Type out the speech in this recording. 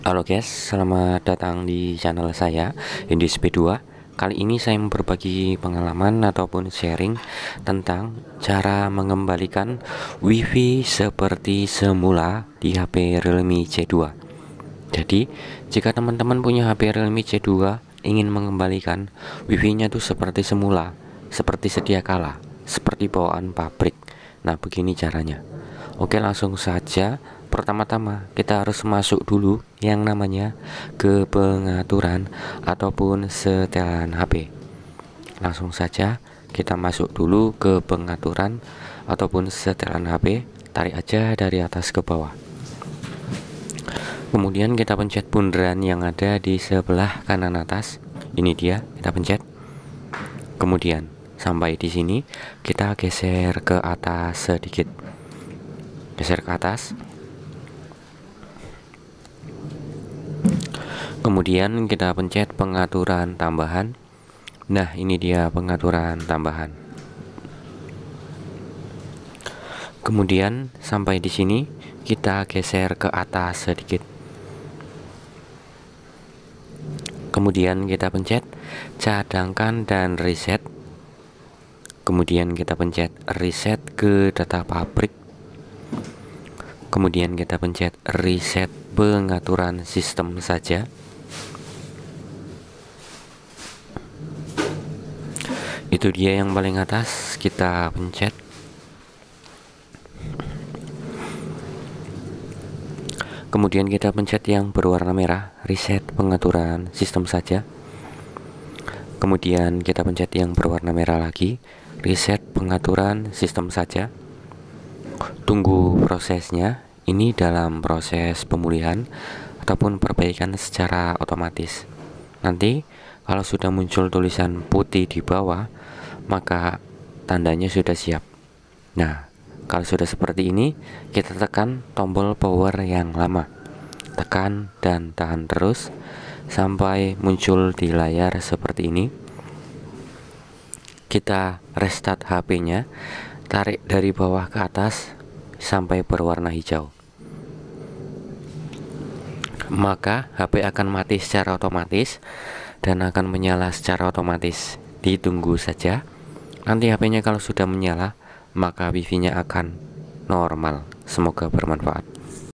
Halo guys, selamat datang di channel saya Indis P2 Kali ini saya mau berbagi pengalaman ataupun sharing tentang cara mengembalikan wifi seperti semula di HP Realme C2 Jadi, jika teman-teman punya HP Realme C2 ingin mengembalikan wifi-nya itu seperti semula Seperti sedia kala, seperti bawaan pabrik Nah, begini caranya Oke, langsung saja pertama-tama kita harus masuk dulu yang namanya ke pengaturan ataupun setelan HP langsung saja kita masuk dulu ke pengaturan ataupun setelan HP tarik aja dari atas ke bawah kemudian kita pencet bundaran yang ada di sebelah kanan atas ini dia kita pencet kemudian sampai di sini kita geser ke atas sedikit geser ke atas kemudian kita pencet pengaturan tambahan nah ini dia pengaturan tambahan kemudian sampai di sini kita geser ke atas sedikit kemudian kita pencet cadangkan dan reset kemudian kita pencet reset ke data pabrik kemudian kita pencet reset pengaturan sistem saja itu dia yang paling atas kita pencet kemudian kita pencet yang berwarna merah reset pengaturan sistem saja kemudian kita pencet yang berwarna merah lagi reset pengaturan sistem saja tunggu prosesnya ini dalam proses pemulihan ataupun perbaikan secara otomatis nanti kalau sudah muncul tulisan putih di bawah maka tandanya sudah siap. Nah, kalau sudah seperti ini, kita tekan tombol power yang lama. Tekan dan tahan terus sampai muncul di layar seperti ini. Kita restart HP-nya, tarik dari bawah ke atas sampai berwarna hijau. Maka HP akan mati secara otomatis dan akan menyala secara otomatis. Ditunggu saja. Nanti HP-nya kalau sudah menyala, maka wifi-nya akan normal. Semoga bermanfaat.